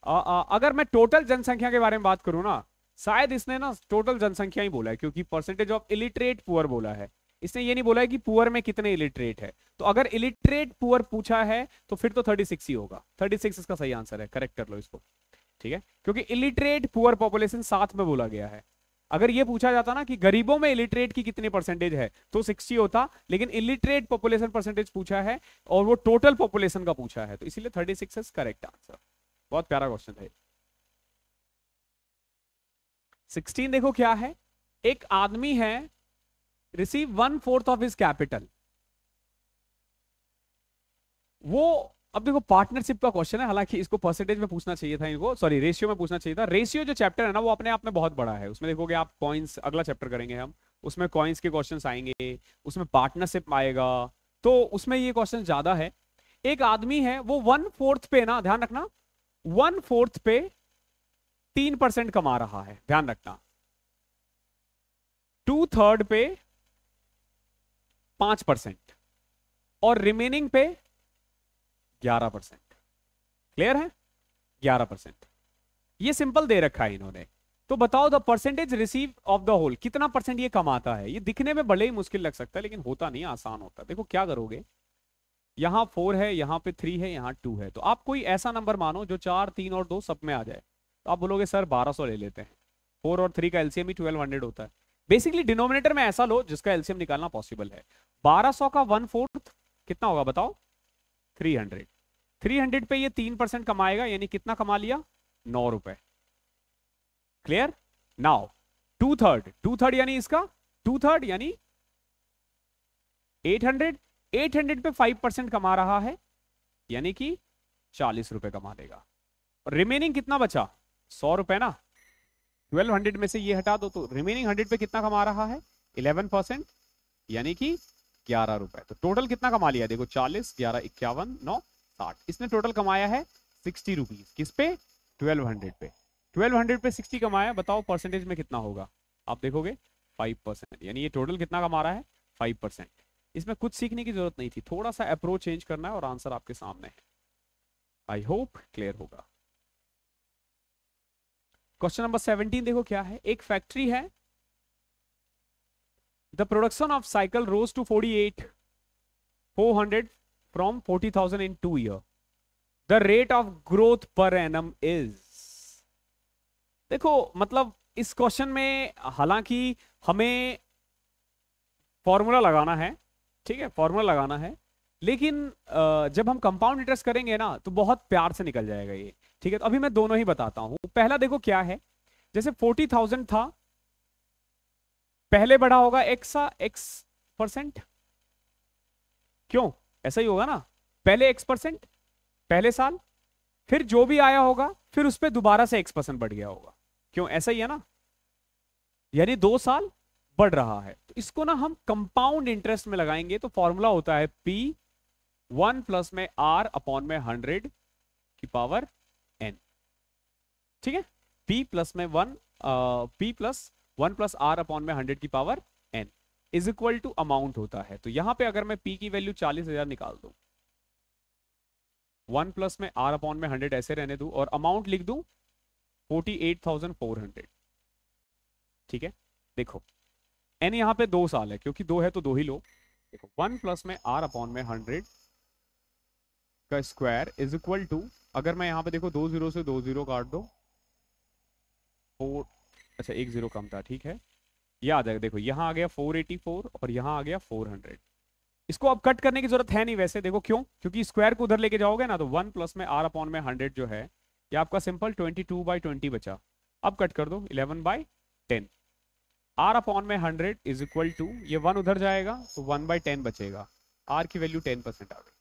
अगर मैं टोटल जनसंख्या के बारे में बात करूं ना शायद इसने ना टोटल जनसंख्या ही बोला है क्योंकि परसेंटेज ऑफ इलिटरेट पुअर बोला है इसने ये नहीं बोला है कि पुअर में कितने इलिटरेट है तो अगर इलिटरेट पुअर पूछा है तो फिर तो थर्टी सिक्स ही होगा थर्टी सिक्स इसका सही आंसर है करेक्ट कर लो इसको ठीक है क्योंकि इलिटरेट पुअर पॉपुलेशन साथ में बोला गया है अगर ये पूछा जाता ना कि गरीबों में इलिटरेट की कितनी परसेंटेज है तो 60 होता लेकिन इलिटरेट पॉपुलेशन परसेंटेज पूछा है और वो टोटल पॉपुलेशन का पूछा है तो इसीलिए 36 इज करेक्ट आंसर बहुत प्यारा क्वेश्चन है 16 देखो क्या है एक आदमी है receive one fourth of his capital वो अब देखो पार्टनरशिप का क्वेश्चन है हालांकि इसको परसेंटेज में पूछना चाहिए था इनको सॉरी रेशियो में पूछना चाहिए था रेशियो जो चैप्टर है ना वो अपने आप में बहुत बड़ा है उसमें देखोगे आप कॉइन्स अगला चैप्टर करेंगे हम उसमें कॉइन्स के क्वेश्चन आएंगे उसमें पार्टनरशिप आएगा तो उसमें ये क्वेश्चन ज्यादा है एक आदमी है वो वन फोर्थ पे ना ध्यान रखना वन फोर्थ पे तीन परसेंट कमा रहा है ध्यान रखना टू थर्ड पे पांच परसेंट और रिमेनिंग पे ग्यारह परसेंट क्लियर है ग्यारह परसेंट ये सिंपल दे रखा है इन्होंने तो बताओ the percentage receive of the whole कितना परसेंट ये कमाता है ये दिखने में बड़े ही मुश्किल लग सकता है लेकिन होता नहीं आसान होता देखो क्या करोगे यहाँ फोर है यहाँ पे थ्री है यहाँ टू है तो आप कोई ऐसा नंबर मानो जो चार तीन और दो सब में आ जाए तो आप बोलोगे सर बारह सौ ले लेते हैं फोर और थ्री का एलसीएम ही ट्वेल्व हंड्रेड होता है बेसिकली डिनोमिनेटर में ऐसा लो जिसका एलसीएम निकालना पॉसिबल है बारह सौ का वन फोर्थ कितना होगा बताओ थ्री हंड्रेड थ्री हंड्रेड पे ये तीन परसेंट कमाएगा यानी कितना कमा लिया नौ रुपए clear now two third two third यानी इसका टू थर्ड यानी एट हंड्रेड एट हंड्रेड पे फाइव परसेंट कमा रहा है यानी कि चालीस रुपए कमा लेगा रिमेनिंग कितना बचा सौ रुपए ना ट्वेल्व हंड्रेड में से ये हटा दो तो रिमेनिंग हंड्रेड पे कितना कमा रहा है इलेवन परसेंट यानी कि ग्यारह रुपए तो टोटल कितना कमा लिया देखो चालीस ग्यारह इक्यावन नौ साठ इसने टोटल कमाया है सिक्सटी रुपीज किस पे ट्वेल्व हंड्रेड पे ट्वेल्व हंड्रेड पे सिक्सटी कमाया बताओ परसेंटेज में कितना होगा आप देखोगे फाइव परसेंट यानी ये टोटल कितना कमा रहा है फाइव परसेंट इसमें कुछ सीखने की जरूरत नहीं थी थोड़ा सा अप्रोच चेंज करना है और आंसर आपके सामने है आई होप क्लियर होगा क्वेश्चन नंबर सेवनटीन देखो क्या है एक फैक्ट्री है the production of cycle rose to 48 400 from 40000 in 2 year the rate of growth per annum is dekho matlab is question mein halanki hame formula lagana hai theek hai formula lagana hai लेकिन जब हम compound interest करेंगे ना तो बहुत प्यार से निकल जाएगा ये ठीक है तो अभी मैं दोनों ही बताता हूँ पहला देखो क्या है जैसे फोर्टी थाउजेंड था पहले बढ़ा होगा एक्स एक्स परसेंट क्यों ऐसा ही होगा ना पहले एक्स परसेंट पहले साल फिर जो भी आया होगा फिर उस पर दोबारा से एक्स परसेंट बढ़ गया होगा क्यों ऐसा ही है ना यानी दो साल बढ़ रहा है तो इसको ना हम कंपाउंड इंटरेस्ट में लगाएंगे तो फॉर्मूला होता है पी वन प्लस में आर अपॉन में हंड्रेड की पावर एन ठीक है पी प्लस में one P plus one plus R upon में हंड्रेड की power N is equal to amount होता है तो यहां पे अगर मैं पी की वैल्यू चालीस हजार निकाल दू वन प्लस में आर अपॉन में हंड्रेड ऐसे रहने दू और अमाउंट लिख दू forty eight thousand four hundred ठीक है देखो एन यहां पे दो साल है क्योंकि दो है तो दो ही लो देखो वन प्लस में आर अपॉन में हंड्रेड का स्क्वायर इज इक्वल टू अगर मैं यहां पे देखो दो जीरो से दो जीरो काट दो फोर अच्छा एक जीरो कम था ठीक है याद है देखो यहाँ आ गया 484 और यहाँ आ गया 400 इसको अब कट करने की जरूरत है नहीं वैसे देखो क्यों क्योंकि स्क्वायर को उधर लेके जाओगे ना तो वन प्लस में आर अपॉन में हंड्रेड जो है ये आपका simple twenty two by twenty बचा अब कट कर दो eleven by ten R upon में हंड्रेड इज इक्वल टू ये वन उधर जाएगा तो वन बाई टेन बचेगा आर की वैल्यू टेन परसेंट आ गई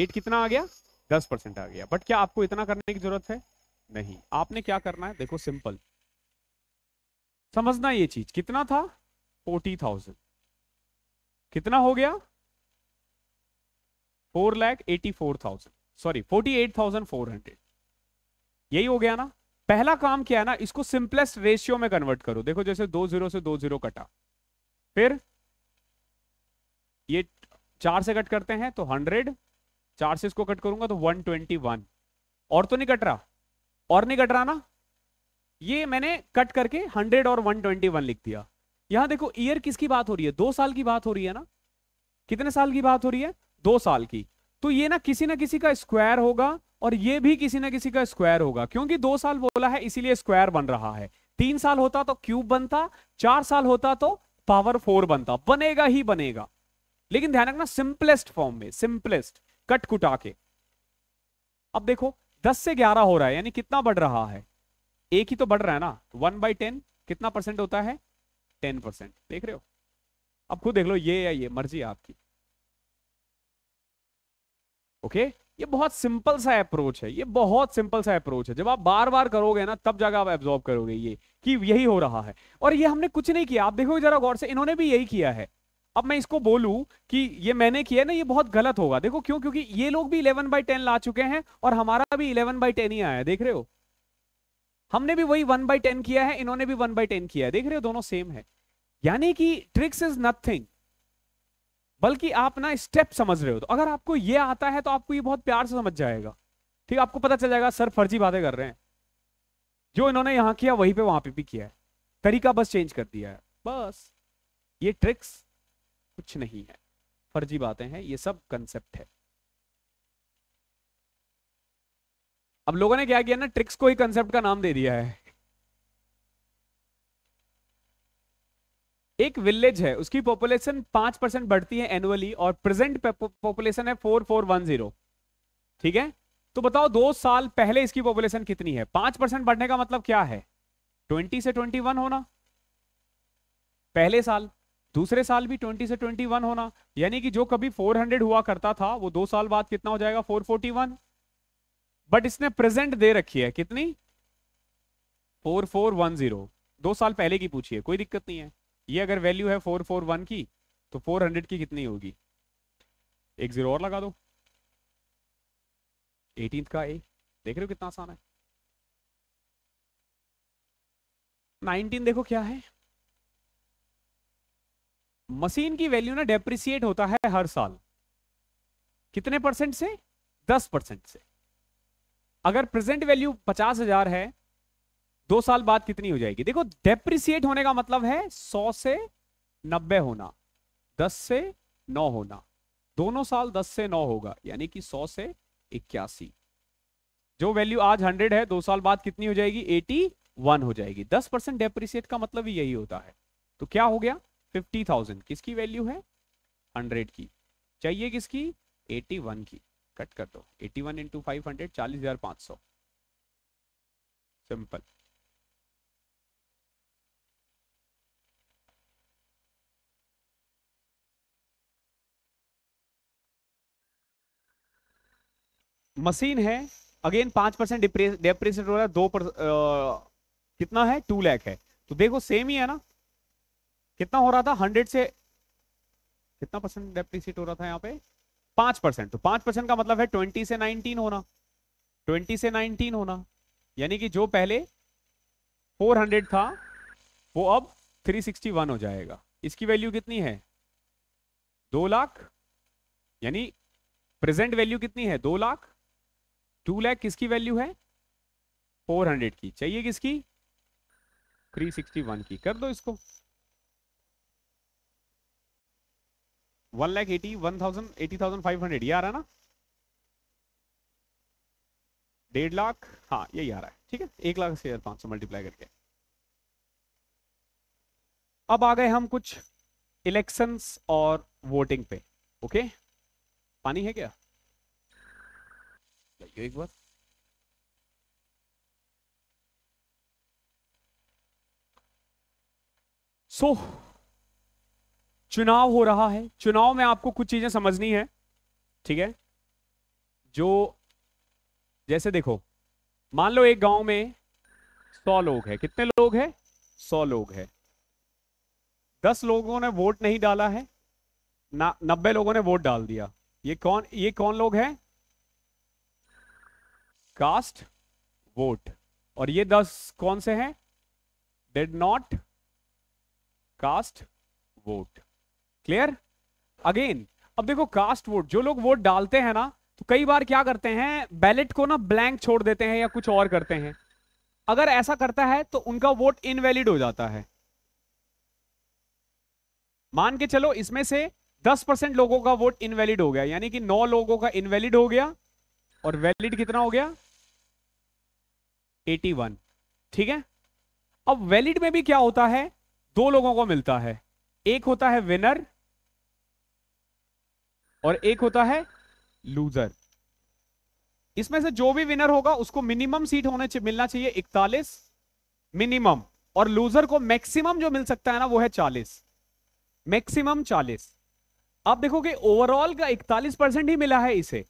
रेट कितना आ गया दस परसेंट आ गया बट क्या आपको इतना करने की जरूरत है नहीं आपने क्या करना है देखो सिंपल समझना ये चीज कितना था फोर्टी थाउजेंड कितना हो गया four lakh eighty four thousand sorry forty eight thousand four hundred यही हो गया ना पहला काम क्या है ना इसको सिंपलेस्ट रेशियो में कन्वर्ट करो देखो जैसे दो जीरो से दो जीरो कटा फिर ये चार से कट करते हैं तो हंड्रेड चार से इसको कट करूंगा तो वन ट्वेंटी वन और तो नहीं कट रहा और नहीं कट रहा ना ये मैंने कट करके हंड्रेड और वन ट्वेंटी वन लिख दिया यहां देखो ईयर किसकी बात हो रही है दो साल की बात हो रही है ना कितने साल की बात हो रही है दो साल की तो ये ना किसी ना किसी का स्क्वायर होगा और ये भी किसी ना किसी का स्क्वायर होगा क्योंकि दो साल बोला है इसीलिए स्क्वायर बन रहा है तीन साल होता तो क्यूब बनता चार साल होता तो पावर फोर बनता बनेगा ही बनेगा लेकिन ध्यान रखना सिंपलेस्ट फॉर्म में सिंपलेस्ट कट कुटा के अब देखो दस से ग्यारह हो रहा है यानी कितना बढ़ रहा है एक ही तो बढ़ रहा है ना वन बाई टेन कितना परसेंट होता है टेन परसेंट देख रहे हो अब खुद देख लो ये या ये मर्जी आपकी ओके ये बहुत सिंपल सा अप्रोच है ये बहुत सिंपल सा अप्रोच है जब आप बार बार करोगे ना तब जाकर आप एब्जॉर्ब करोगे ये कि यही हो रहा है और ये हमने कुछ नहीं किया आप देखोगे जरा गौर से इन्होंने भी यही किया है अब मैं इसको बोलूं कि ये मैंने किया ना ये बहुत गलत होगा देखो क्यों क्योंकि ये लोग भी 11 बाई टेन ला चुके हैं और हमारा भी 11 बाई टेन ही आया देख रहे हो हमने भी वही 1 बाई टेन किया है इन्होंने भी 1 बाई टेन किया है देख रहे हो दोनों सेम है यानी कि ट्रिक्स इज नथिंग बल्कि आप ना स्टेप समझ रहे हो तो अगर आपको ये आता है तो आपको ये बहुत प्यार से समझ जाएगा ठीक आपको पता चल जाएगा सर फर्जी बातें कर रहे हैं जो इन्होंने यहां किया वहीं पे वहां पे भी किया है तरीका बस चेंज कर दिया है बस ये ट्रिक्स कुछ नहीं है फर्जी बातें हैं ये सब कंसेप्ट है अब लोगों ने क्या किया ना ट्रिक्स को ही कंसेप्ट का नाम दे दिया है एक विलेज है उसकी पॉपुलेशन पांच परसेंट बढ़ती है एनुअली और प्रेजेंट पॉपुलेशन है फोर फोर वन जीरो ठीक है तो बताओ दो साल पहले इसकी पॉपुलेशन कितनी है पांच परसेंट बढ़ने का मतलब क्या है ट्वेंटी से ट्वेंटी वन होना पहले साल दूसरे साल भी 20 से 21 होना यानी कि जो कभी 400 हुआ करता था वो दो साल बाद कितना हो जाएगा 441 बट इसने प्रेजेंट दे रखी है कितनी 4410 दो साल पहले की पूछिए कोई दिक्कत नहीं है ये अगर वैल्यू है 441 की तो 400 की कितनी होगी एक जीरो और लगा दो एटीन का ए देख रहे हो कितना आसान है नाइनटीन देखो क्या है मशीन की वैल्यू ना डेप्रिसिएट होता है हर साल कितने परसेंट से दस परसेंट से अगर प्रेजेंट वैल्यू पचास हजार है दो साल बाद कितनी हो जाएगी देखो डेप्रिसिएट होने का मतलब है सौ से नब्बे होना दस से नौ होना दोनों साल दस से नौ होगा यानी कि सौ से इक्यासी जो वैल्यू आज हंड्रेड है दो साल बाद कितनी हो जाएगी एटी वन हो जाएगी दस परसेंट डेप्रिसिएट का मतलब ही यही होता है तो क्या हो गया फिफ्टी थाउजेंड किसकी वैल्यू है हंड्रेड की चाहिए किसकी एटी वन की कट कर दो eighty one into five hundred चालीस हजार पाँच सौ सिंपल मशीन है अगेन पांच परसेंट डिप्रेस हो रहा है दो पर, आ, कितना है टू लैख है तो देखो सेम ही है ना कितना हो रहा था हंड्रेड से कितना परसेंट डेप्रिसिएट हो रहा था यहाँ पे पांच परसेंट तो पांच परसेंट का मतलब है ट्वेंटी से नाइनटीन होना ट्वेंटी से नाइनटीन होना यानी कि जो पहले फोर हंड्रेड था वो अब थ्री सिक्सटी वन हो जाएगा इसकी वैल्यू कितनी है दो लाख यानी प्रेजेंट वैल्यू कितनी है दो लाख टू लाख किसकी वैल्यू है फोर हंड्रेड की चाहिए किसकी थ्री सिक्सटी वन की कर दो इसको one lakh eighty one thousand eighty thousand five hundred ये आ रहा है ना डेढ़ लाख हाँ यही आ रहा है ठीक है एक लाख से पांच सौ मल्टीप्लाई करके अब आ गए हम कुछ इलेक्शंस और वोटिंग पे ओके पानी है क्या एक बार सो so, चुनाव हो रहा है चुनाव में आपको कुछ चीजें समझनी है ठीक है जो जैसे देखो मान लो एक गांव में सौ लोग हैं कितने लोग हैं सौ लोग हैं दस लोगों ने वोट नहीं डाला है ना नब्बे लोगों ने वोट डाल दिया ये कौन ये कौन लोग हैं कास्ट वोट और ये दस कौन से हैं did not cast vote clear again अब देखो कास्ट वोट जो लोग वोट डालते हैं ना तो कई बार क्या करते हैं बैलेट को ना ब्लैंक छोड़ देते हैं या कुछ और करते हैं अगर ऐसा करता है तो उनका वोट इनवैलिड हो जाता है मान के चलो इसमें से 10 परसेंट लोगों का वोट इनवैलिड हो गया यानी कि 9 लोगों का इनवैलिड हो गया और वैलिड कितना हो गया 81 ठीक है अब वैलिड में भी क्या होता है दो लोगों को मिलता है एक होता है विनर और एक होता है लूजर इसमें से जो भी विनर होगा उसको मिनिमम सीट होने मिलना चाहिए इकतालीस मिनिमम और लूजर को मैक्सिमम जो मिल सकता है ना वो है चालीस मैक्सिमम चालीस आप देखोगे ओवरऑल का इकतालीस परसेंट ही मिला है इसे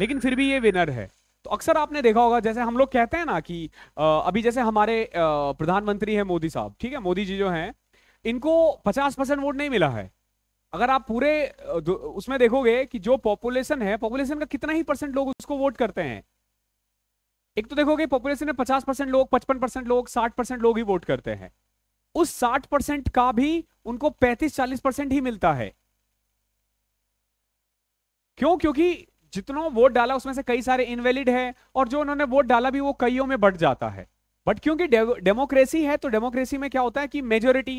लेकिन फिर भी ये विनर है तो अक्सर आपने देखा होगा जैसे हम लोग कहते हैं ना कि अभी जैसे हमारे प्रधानमंत्री है मोदी साहब ठीक है मोदी जी जो हैं इनको पचास परसेंट वोट नहीं मिला है अगर आप पूरे उसमें देखोगे कि जो पॉपुलेशन है पॉपुलेशन का कितना ही परसेंट लोग उसको वोट करते हैं एक तो देखोगे पॉपुलेशन में पचास परसेंट लोग पचपन परसेंट लोग साठ परसेंट लोग ही वोट करते हैं उस साठ परसेंट का भी उनको पैंतीस चालीस परसेंट ही मिलता है क्यों क्योंकि जितनों वोट डाला उसमें से कई सारे इनवेलिड है और जो उन्होंने वोट डाला भी वो कईयों में बढ़ जाता है बट क्योंकि डेमोक्रेसी है तो डेमोक्रेसी में क्या होता है कि मेजोरिटी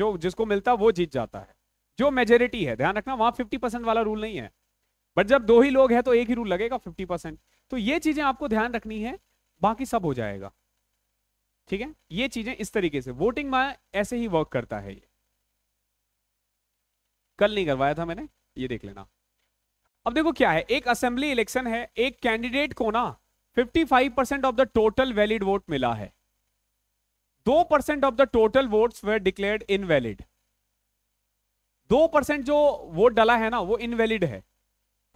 जो जिसको मिलता है वो जीत जाता है जो मेजोरिटी है ध्यान रखना वहां फिफ्टी परसेंट वाला रूल नहीं है बट जब दो ही लोग हैं तो एक ही रूल लगेगा फिफ्टी परसेंट तो ये चीजें आपको ध्यान रखनी है बाकी सब हो जाएगा ठीक है ये चीजें इस तरीके से वोटिंग में ऐसे ही वर्क करता है ये कल नहीं करवाया था मैंने ये देख लेना अब देखो क्या है एक असेंबली इलेक्शन है एक कैंडिडेट को ना 55 percent of the total valid vote मिला है दो percent of the total votes were declared invalid दो परसेंट जो वोट डाला है ना वो इनवैलिड है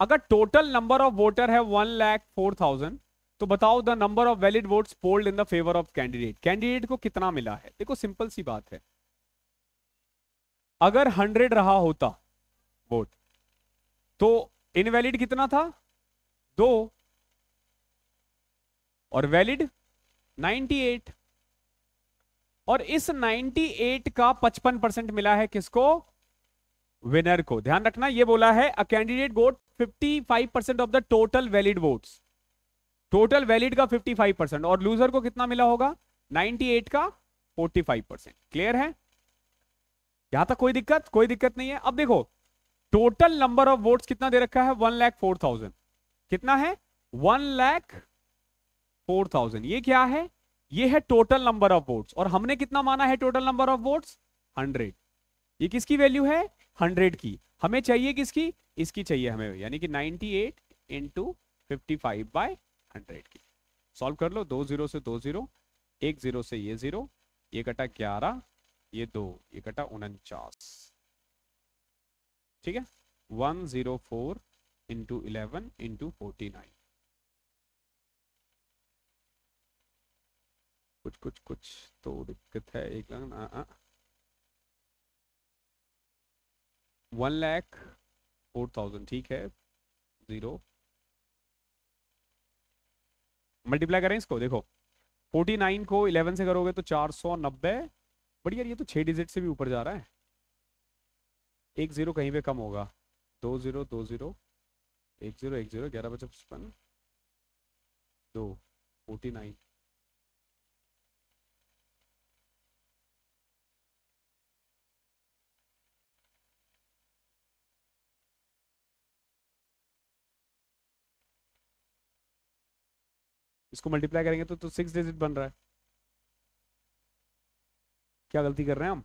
अगर टोटल नंबर ऑफ वोटर है वन लैख फोर थाउजेंड तो बताओ the number of valid votes polled in the favour of candidate candidate को कितना मिला है देखो सिंपल सी बात है अगर हंड्रेड रहा होता वोट तो इनवैलिड कितना था दो और वैलिड नाइनटी एट और इस 98 का 55 परसेंट मिला है किसको विनर को ध्यान रखना ये बोला है a candidate got 55 percent of the total valid votes total valid का 55 परसेंट और लूजर को कितना मिला होगा 98 का 45 परसेंट क्लियर है यहां तक कोई दिक्कत कोई दिक्कत नहीं है अब देखो टोटल नंबर ऑफ वोट्स कितना दे रखा है वन लैख फोर थाउजेंड कितना है वन लैख फोर थाउजेंड ये क्या है ये है टोटल नंबर ऑफ वोट्स और हमने कितना माना है total number of votes hundred ये किसकी वैल्यू है हंड्रेड की हमें चाहिए किसकी इसकी चाहिए हमें यानी कि ninety eight into fifty five by hundred की सॉल्व कर लो दो जीरो से दो जीरो एक जीरो से ये जीरो ये कटा ग्यारह ये दो ये कटा उनचास ठीक है one zero four into eleven into forty nine कुछ कुछ कुछ तो दिक्कत है एक आ, आ, आ. वन लैख फोर थाउजेंड ठीक है ज़ीरो मल्टीप्लाई करें इसको देखो फोर्टी नाइन को इलेवन से करोगे तो चार सौ नब्बे बट यार ये तो छः डिजिट से भी ऊपर जा रहा है एक ज़ीरो कहीं पे कम होगा दो ज़ीरो दो ज़ीरो एक ज़ीरो एक ज़ीरो ग्यारह पचपन दो फोर्टी नाइन इसको मल्टीप्लाई करेंगे तो तो सिक्स डिजिट बन रहा है क्या गलती कर रहे हैं हम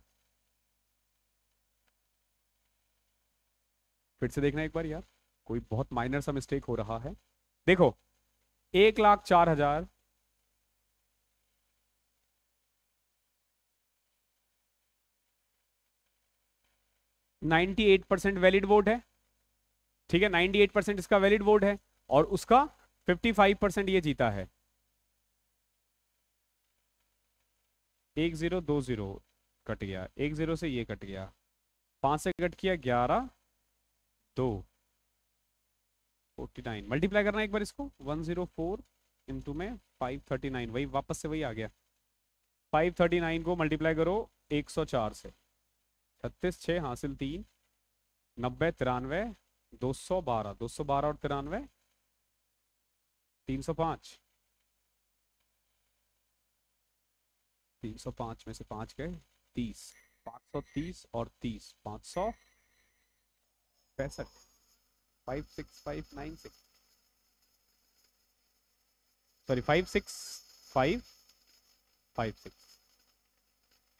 फिर से देखना एक बार यार कोई बहुत माइनर सा मिस्टेक हो रहा है देखो एक लाख चार हजार ninety eight percent valid vote है ठीक है नाइन्टी एट परसेंट इसका वैलिड वोट है और उसका फिफ्टी फाइव परसेंट ये जीता है एक जीरो दो जीरो कट गया एक जीरो से ये कट गया पांच से कट किया ग्यारह दो फोर्टी नाइन मल्टीप्लाई करना एक बार इसको वन जीरो फोर इंटू में फाइव थर्टी नाइन वही वापस से वही आ गया फाइव थर्टी नाइन को मल्टीप्लाई करो एक सौ चार से छत्तीस छः हासिल तीन नब्बे तिरानवे दो सौ बारह दो सौ बारह और तिरानवे तीन सौ पाँच तीन सौ पांच में से पांच गए तीस पांच सौ तीस और तीस पांच सौ पैंसठ five six five nine six sorry five six five five six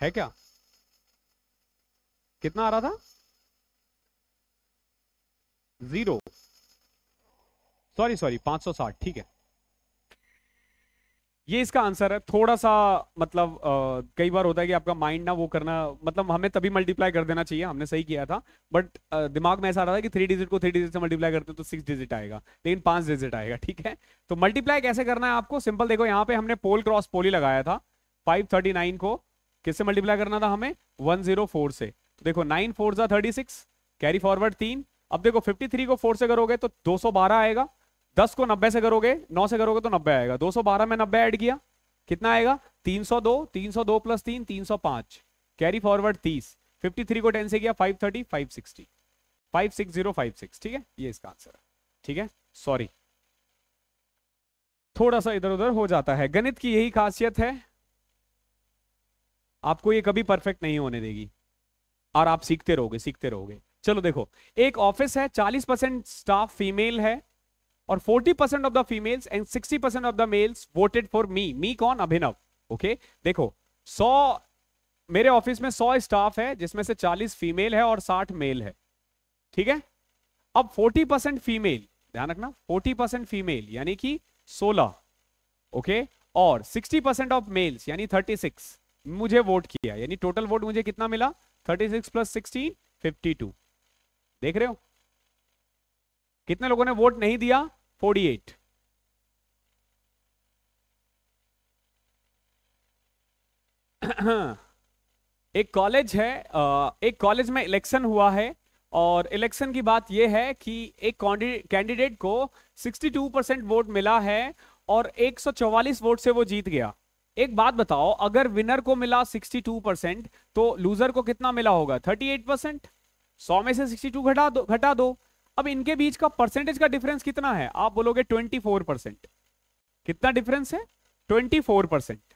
है क्या कितना आ रहा था जीरो सॉरी सॉरी पांच सौ साठ ठीक है ये इसका आंसर है थोड़ा सा मतलब आ, कई बार होता है कि आपका माइंड ना वो करना मतलब हमें तभी मल्टीप्लाई कर देना चाहिए हमने सही किया था बट दिमाग में ऐसा आ रहा था कि थ्री डिजिट को थ्री डिजिट से मल्टीप्लाई करते हैं तो सिक्स डिजिट आएगा लेकिन पांच डिजिट आएगा ठीक है तो मल्टीप्लाई कैसे करना है आपको सिंपल देखो यहाँ पे हमने पोल क्रॉस पोली लगाया था फाइव को किससे मल्टीप्लाई करना था हमें वन से तो देखो नाइन फोर जा थर्टी कैरी फॉरवर्ड तीन अब देखो फिफ्टी को फोर से करोगे तो दो आएगा दस को नब्बे से करोगे नौ से करोगे तो नब्बे आएगा दो सौ बारह में नब्बे ऐड किया कितना आएगा तीन सौ दो तीन सौ दो प्लस तीन तीन सौ पांच कैरी फॉरवर्ड तीस फिफ्टी थ्री को टेन से किया five thirty five sixty five six zero five six ठीक है ये इसका आंसर है ठीक है सॉरी थोड़ा सा इधर उधर हो जाता है गणित की यही खासियत है आपको ये कभी परफेक्ट नहीं होने देगी और आप सीखते रहोगे सीखते रहोगे चलो देखो एक ऑफिस है चालीस परसेंट स्टाफ फीमेल है और 40 percent of the females and 60 percent of the males voted for me me कौन अभिनव ओके देखो 100 मेरे ऑफिस में 100 स्टाफ है जिसमें से 40 फीमेल है और 60 मेल है ठीक है अब 40 परसेंट फीमेल ध्यान रखना 40 परसेंट फीमेल यानी कि 16 ओके okay? और 60 परसेंट ऑफ मेल्स यानी 36 मुझे वोट किया यानी टोटल वोट मुझे कितना मिला 36 प्लस सिक्सटीन फिफ्टी देख रहे हो कितने लोगों ने वोट नहीं दिया 48 एक कॉलेज है एक कॉलेज में इलेक्शन हुआ है और इलेक्शन की बात यह है कि एक कैंडिडेट को 62 परसेंट वोट मिला है और 144 वोट से वो जीत गया एक बात बताओ अगर विनर को मिला 62 परसेंट तो लूजर को कितना मिला होगा 38 परसेंट सौ में से 62 घटा दो घटा दो अब इनके बीच का परसेंटेज का डिफरेंस कितना है आप बोलोगे 24 परसेंट कितना डिफरेंस है 24 परसेंट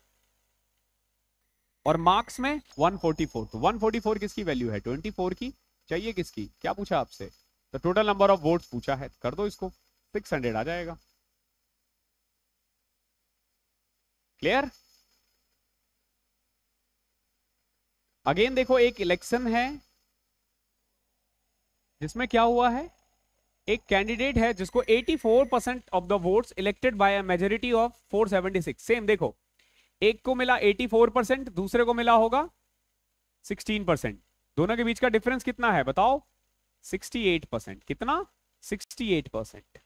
और मार्क्स में 144 तो 144 किसकी वैल्यू है 24 की चाहिए किसकी क्या पूछा आपसे तो टोटल नंबर ऑफ वोट्स पूछा है कर दो इसको 600 आ जाएगा क्लियर अगेन देखो एक इलेक्शन है जिसमें क्या हुआ है एक कैंडिडेट है जिसको 84 percent of the votes elected by a majority of 476 same देखो एक को मिला 84 परसेंट दूसरे को मिला होगा 16 परसेंट दोनों के बीच का डिफरेंस कितना है बताओ 68 परसेंट कितना 68 परसेंट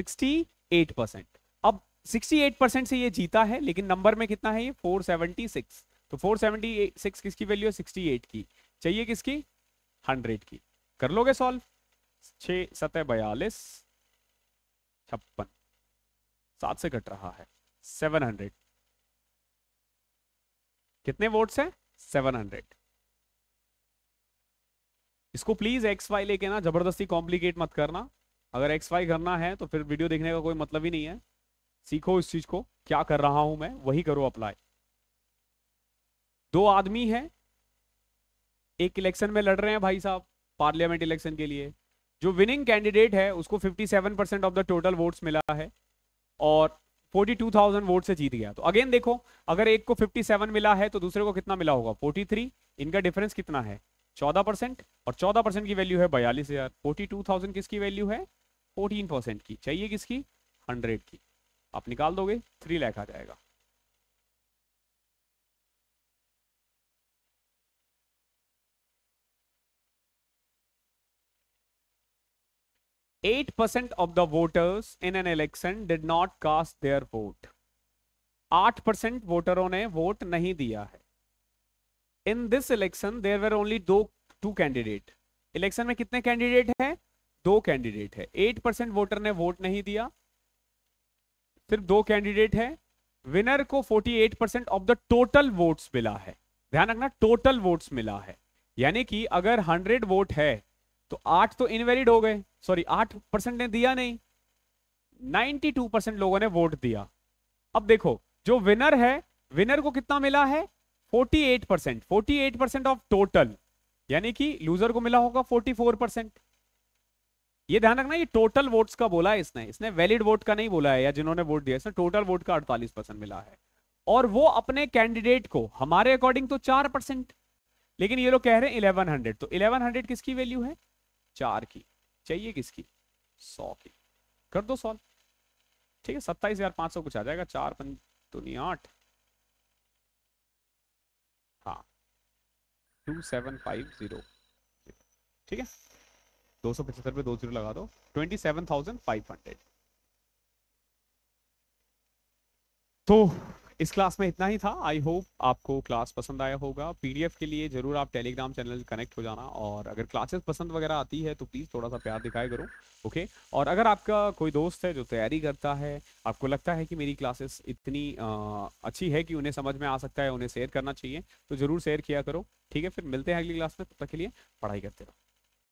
68 परसेंट अब 68 परसेंट से ये जीता है लेकिन नंबर में कितना है ये 476 तो 476 किसकी वैल्यू है 68 की चाहिए किसकी 100 की कर लोगे सॉल्व छः सतह बयालीस छप्पन सात से घट रहा है सेवन हंड्रेड कितने वोट्स हैं सेवन हंड्रेड इसको प्लीज एक्स वाई लेके ना जबरदस्ती कॉम्प्लिकेट मत करना अगर एक्स वाई करना है तो फिर वीडियो देखने का कोई मतलब ही नहीं है सीखो इस चीज को क्या कर रहा हूं मैं वही करो अप्लाई दो आदमी हैं एक इलेक्शन में लड़ रहे हैं भाई साहब पार्लियामेंट इलेक्शन के लिए जो विनिंग कैंडिडेट है उसको 57 percent of the total votes मिला है और 42,000 वोट से जीत गया तो अगेन देखो अगर एक को 57 मिला है तो दूसरे को कितना मिला होगा 43 इनका डिफरेंस कितना है 14 परसेंट और 14 परसेंट की वैल्यू है बयालीस हजार फोर्टी किसकी वैल्यू है 14 की चाहिए किसकी 100 की आप निकाल दोगे 3 लाख आ जाएगा eight percent of the voters in an election did not cast their vote आठ परसेंट वोटरों ने वोट नहीं दिया है in this election there were only दो टू कैंडिडेट इलेक्शन में कितने कैंडिडेट हैं दो कैंडिडेट है एट परसेंट वोटर ने वोट नहीं दिया सिर्फ दो कैंडिडेट है विनर को forty eight percent of the total vote मिला है ध्यान रखना टोटल वोट्स मिला है यानी कि अगर हंड्रेड वोट है तो आठ तो इनवेलिड हो गए सॉरी आठ परसेंट ने दिया नहीं नाइनटी टू परसेंट लोगों ने वोट दिया अब देखो जो विनर है विनर को कितना मिला है forty eight percent forty eight percent of total यानी कि लूजर को मिला होगा फोर्टी फोर परसेंट ये ध्यान रखना ये टोटल वोट्स का बोला है इसने इसने वैलिड वोट का नहीं बोला है या जिन्होंने वोट दिया इसने टोटल वोट का अड़तालीस परसेंट मिला है और वो अपने कैंडिडेट को हमारे अकॉर्डिंग तो चार परसेंट लेकिन ये लोग कह रहे हैं इलेवन हंड्रेड तो इलेवन हंड्रेड किसकी वैल्यू है चार की चाहिए किसकी सौ की कर दो सॉल्व ठीक है सत्ताईस हजार पांच सौ कुछ आ जाएगा चार पंच दुनी आठ हाँ टू सेवन फाइव जीरो ठीक है दो सौ पचहत्तर पे दो जीरो लगा दो twenty seven thousand five hundred तो इस क्लास में इतना ही था आई होप आपको क्लास पसंद आया होगा पीडीएफ के लिए जरूर आप टेलीग्राम चैनल कनेक्ट हो जाना और अगर क्लासेस पसंद वगैरह आती है तो प्लीज़ थोड़ा सा प्यार दिखाया करो ओके और अगर आपका कोई दोस्त है जो तैयारी करता है आपको लगता है कि मेरी क्लासेस इतनी आ, अच्छी है कि उन्हें समझ में आ सकता है उन्हें शेयर करना चाहिए तो ज़रूर शेयर किया करो ठीक है फिर मिलते हैं अगली क्लास में तब तक के लिए पढ़ाई करते रहो